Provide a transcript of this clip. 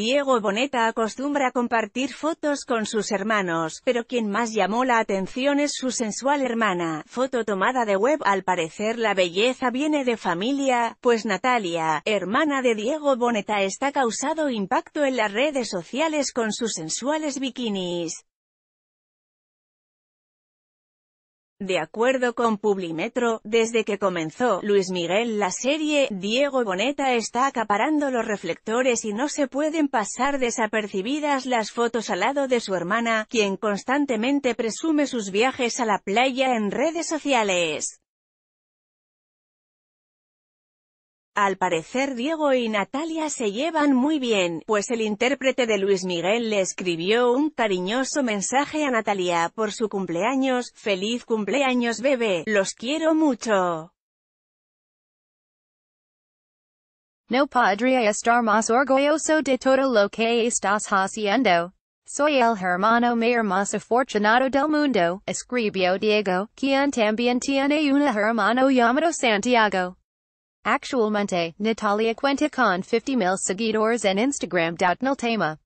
Diego Boneta acostumbra compartir fotos con sus hermanos, pero quien más llamó la atención es su sensual hermana. Foto tomada de web Al parecer la belleza viene de familia, pues Natalia, hermana de Diego Boneta está causado impacto en las redes sociales con sus sensuales bikinis. De acuerdo con Publimetro, desde que comenzó Luis Miguel la serie, Diego Boneta está acaparando los reflectores y no se pueden pasar desapercibidas las fotos al lado de su hermana, quien constantemente presume sus viajes a la playa en redes sociales. Al parecer Diego y Natalia se llevan muy bien, pues el intérprete de Luis Miguel le escribió un cariñoso mensaje a Natalia por su cumpleaños, ¡Feliz cumpleaños bebé! ¡Los quiero mucho! No podría estar más orgulloso de todo lo que estás haciendo. Soy el hermano mayor más afortunado del mundo, escribió Diego, quien también tiene un hermano llamado Santiago. Actualmente, Natalia cuenta con 50 mil seguidores en Instagram. Instagram.Niltema.